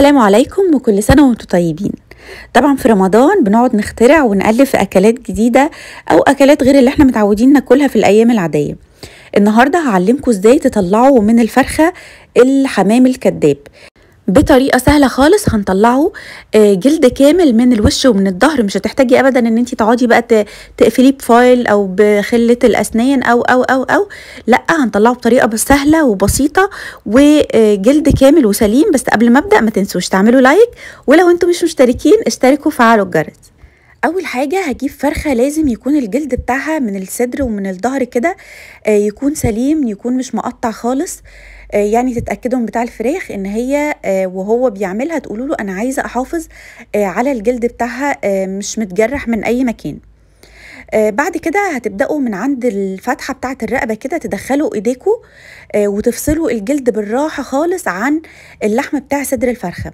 السلام عليكم وكل سنة وانتم طيبين طبعا في رمضان بنقعد نخترع ونألف أكلات جديدة أو أكلات غير اللي احنا متعودين ناكلها في الأيام العادية النهاردة هعلمكم ازاي تطلعوا من الفرخة الحمام الكذاب بطريقه سهله خالص هنطلعه آه، جلد كامل من الوش ومن الظهر مش هتحتاجي ابدا ان انت تقعدي بقى تقفليه بفايل او بخله الاسنان او او او او لا هنطلعه بطريقه سهله وبسيطه وجلد آه، كامل وسليم بس قبل ما ابدا ما تنسوش تعملوا لايك ولو انتم مش مشتركين اشتركوا وفعلوا الجرس اول حاجه هجيب فرخه لازم يكون الجلد بتاعها من الصدر ومن الظهر كده آه، يكون سليم يكون مش مقطع خالص آه، يعني تتاكدوا من بتاع الفراخ ان هي آه، وهو بيعملها تقولوا له انا عايزه احافظ آه، على الجلد بتاعها مش متجرح من اي مكان آه بعد كده هتبداوا من عند الفتحه بتاعه الرقبه كده تدخلوا ايديكم آه وتفصلوا الجلد بالراحه خالص عن اللحم بتاع صدر الفرخه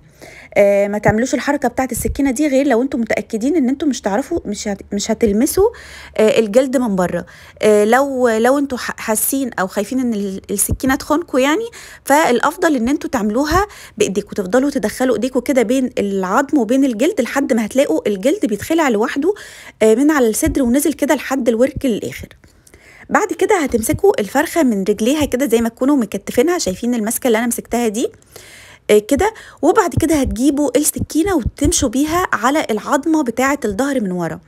آه ما تعملوش الحركه بتاعه السكينه دي غير لو انتم متاكدين ان انتم مش تعرفوا مش هت مش هتلمسوا آه الجلد من بره آه لو لو انتم حاسين او خايفين ان السكينه تخونكوا يعني فالافضل ان انتم تعملوها بايديكم تفضلوا تدخلوا ايديكم كده بين العظم وبين الجلد لحد ما هتلاقوا الجلد بيتخلع لوحده آه من على الصدر ونزل نازل كده لحد الورك للاخر بعد كده هتمسكوا الفرخه من رجليها كده زي ما تكونوا مكتفينها شايفين المسكه اللي انا مسكتها دي آه، كده وبعد كده هتجيبوا السكينه وتمشوا بيها على العظمه بتاعه الظهر من ورا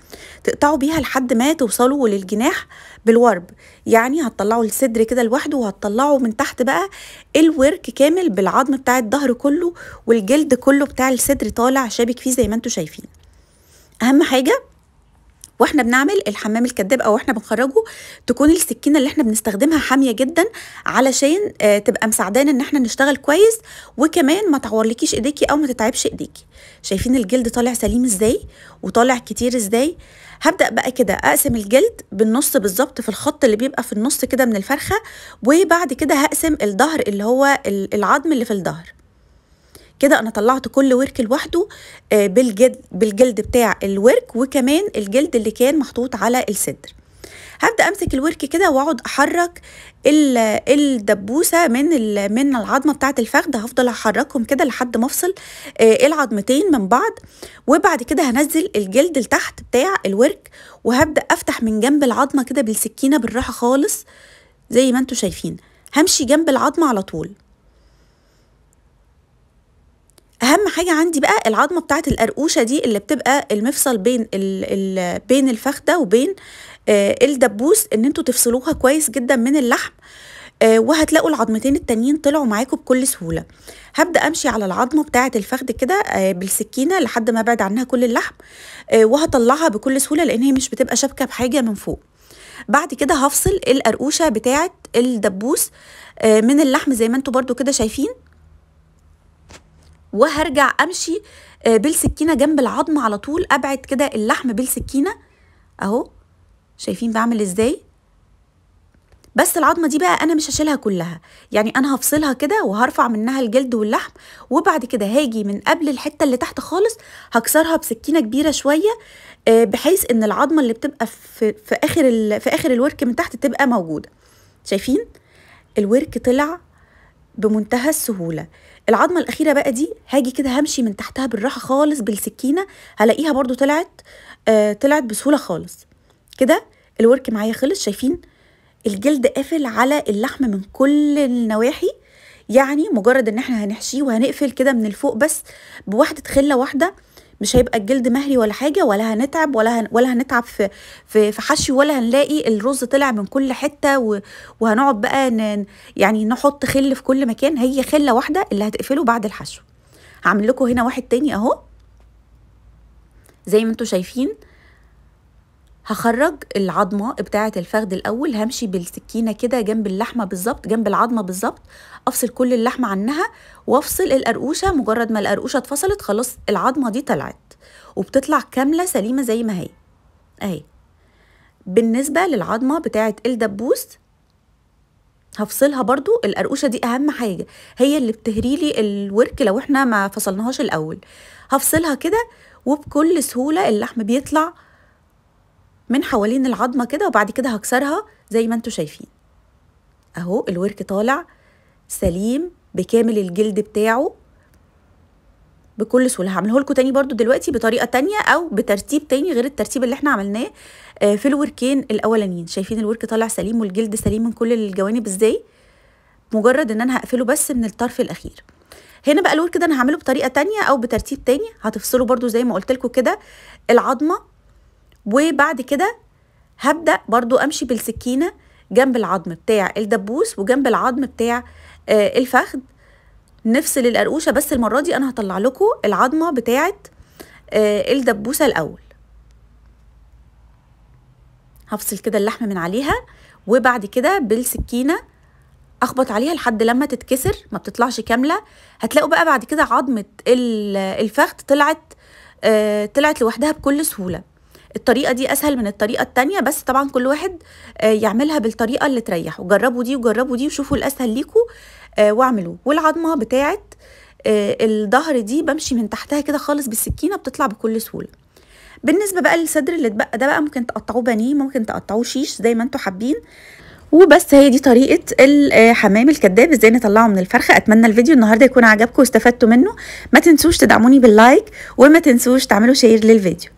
تقطعوا بيها لحد ما توصلوا للجناح بالورب يعني هتطلعوا الصدر كده لوحده وهتطلعوا من تحت بقى الورك كامل بالعظم بتاع الظهر كله والجلد كله بتاع الصدر طالع شابك فيه زي ما انتم شايفين اهم حاجه واحنا بنعمل الحمام الكذاب او احنا بنخرجه تكون السكينه اللي احنا بنستخدمها حاميه جدا علشان آه، تبقى مساعدانا ان احنا نشتغل كويس وكمان ما تعورلكيش ايديكي او ما تتعبش ايديكي شايفين الجلد طالع سليم ازاي وطالع كتير ازاي هبدا بقى كده اقسم الجلد بالنص بالظبط في الخط اللي بيبقى في النص كده من الفرخه وبعد كده هقسم الظهر اللي هو العظم اللي في الظهر كده انا طلعت كل ورك لوحده آه، بالجلد بالجلد بتاع الورك وكمان الجلد اللي كان محطوط على الصدر هبدا امسك الورك كده واقعد احرك الدبوسه من من العظمه بتاعه الفخذ هفضل احركهم كده لحد ما افصل آه، العظمتين من بعض وبعد كده هنزل الجلد لتحت بتاع الورك وهبدا افتح من جنب العظمه كده بالسكينه بالراحه خالص زي ما انتم شايفين همشي جنب العظمه على طول اهم حاجه عندي بقى العظمه بتاعه القرقوشه دي اللي بتبقى المفصل بين الـ الـ بين الفخده وبين آه الدبوس ان انتوا تفصلوها كويس جدا من اللحم آه وهتلاقوا العظمتين التانيين طلعوا معاكم بكل سهوله هبدا امشي على العظمه بتاعه الفخد كده آه بالسكينه لحد ما ابعد عنها كل اللحم آه وهطلعها بكل سهوله لان هي مش بتبقى شابكه بحاجه من فوق بعد كده هفصل القرقوشه بتاعه الدبوس آه، من اللحم زي ما انتوا برضو كده شايفين وهرجع امشي آه، بالسكينه جنب العظم على طول ابعد كده اللحم بالسكينه اهو شايفين بعمل ازاي بس العظمه دي بقى انا مش هشيلها كلها يعني انا هفصلها كده وهرفع منها الجلد واللحم وبعد كده هاجي من قبل الحته اللي تحت خالص هكسرها بسكينه كبيره شويه آه، بحيث ان العظمه اللي بتبقى في, في اخر في اخر الورك من تحت تبقى موجوده شايفين الورك طلع بمنتهى السهوله العظمه الاخيره بقى دي هاجي كده همشي من تحتها بالراحه خالص بالسكينه هلاقيها برضو طلعت آه طلعت بسهوله خالص كده الورك معايا خلص شايفين الجلد قافل على اللحم من كل النواحي يعني مجرد ان احنا هنحشيه وهنقفل كده من الفوق بس بواحده خله واحده مش هيبقى الجلد مهري ولا حاجه ولا هنتعب ولا هن ولا هنتعب في في, في حشي ولا هنلاقي الرز طلع من كل حته و... وهنقعد بقى يعني نحط خل في كل مكان هي خله واحده اللي هتقفله بعد الحشو هعمل لكم هنا واحد تاني اهو زي ما انتم شايفين هخرج العظمه بتاعه الفخذ الاول همشي بالسكينه كده جنب اللحمه بالظبط جنب العظمه بالظبط افصل كل اللحمه عنها وافصل القرقوشه مجرد ما القرقوشه اتفصلت خلاص العظمه دي طلعت وبتطلع كامله سليمه زي ما هي اهي بالنسبه للعظمه بتاعه الدبوس هفصلها برضو القرقوشه دي اهم حاجه هي اللي بتهريلي الورك لو احنا ما فصلناهاش الاول هفصلها كده وبكل سهوله اللحم بيطلع من حوالين العظمه كده وبعد كده هكسرها زي ما انتم شايفين اهو الورك طالع سليم بكامل الجلد بتاعه بكل سهوله هعمله لكم تاني برضو دلوقتي بطريقه تانية او بترتيب تاني غير الترتيب اللي احنا عملناه آه، في الوركين الاولانيين شايفين الورك طالع سليم والجلد سليم من كل الجوانب ازاي مجرد ان انا هقفله بس من الطرف الاخير هنا بقى الورك ده انا هعمله بطريقه تانية او بترتيب تاني هتفصله برضو زي ما قلت لكم كده العظمه وبعد كده هبدأ برضو أمشي بالسكينة جنب العظم بتاع الدبوس وجنب العظم بتاع آه، الفخذ نفصل القرقوشة بس المرة دي أنا هطلع لكم العظمة بتاعة آه، الدبوسة الأول هفصل كده اللحم من عليها وبعد كده بالسكينة اخبط عليها لحد لما تتكسر ما بتطلعش كامله هتلاقوا بقى بعد كده عظمه الفخذ طلعت آه، طلعت لوحدها بكل سهوله الطريقه دي اسهل من الطريقه التانية بس طبعا كل واحد آه، يعملها بالطريقه اللي تريحه جربوا دي وجربوا دي وشوفوا الاسهل ليكوا آه، واعملوه والعظمه بتاعه آه، الظهر دي بمشي من تحتها كده خالص بالسكينه بتطلع بكل سهوله بالنسبه بقى للصدر اللي اتبقى ده بقى ممكن تقطعوه بانيه ممكن تقطعوه شيش زي ما انتوا حابين وبس هي دي طريقه الحمام الكذاب ازاي نطلعه من الفرخه اتمنى الفيديو النهارده يكون عجبكم واستفدتوا منه ما تنسوش تدعموني باللايك وما تنسوش تعملوا شير للفيديو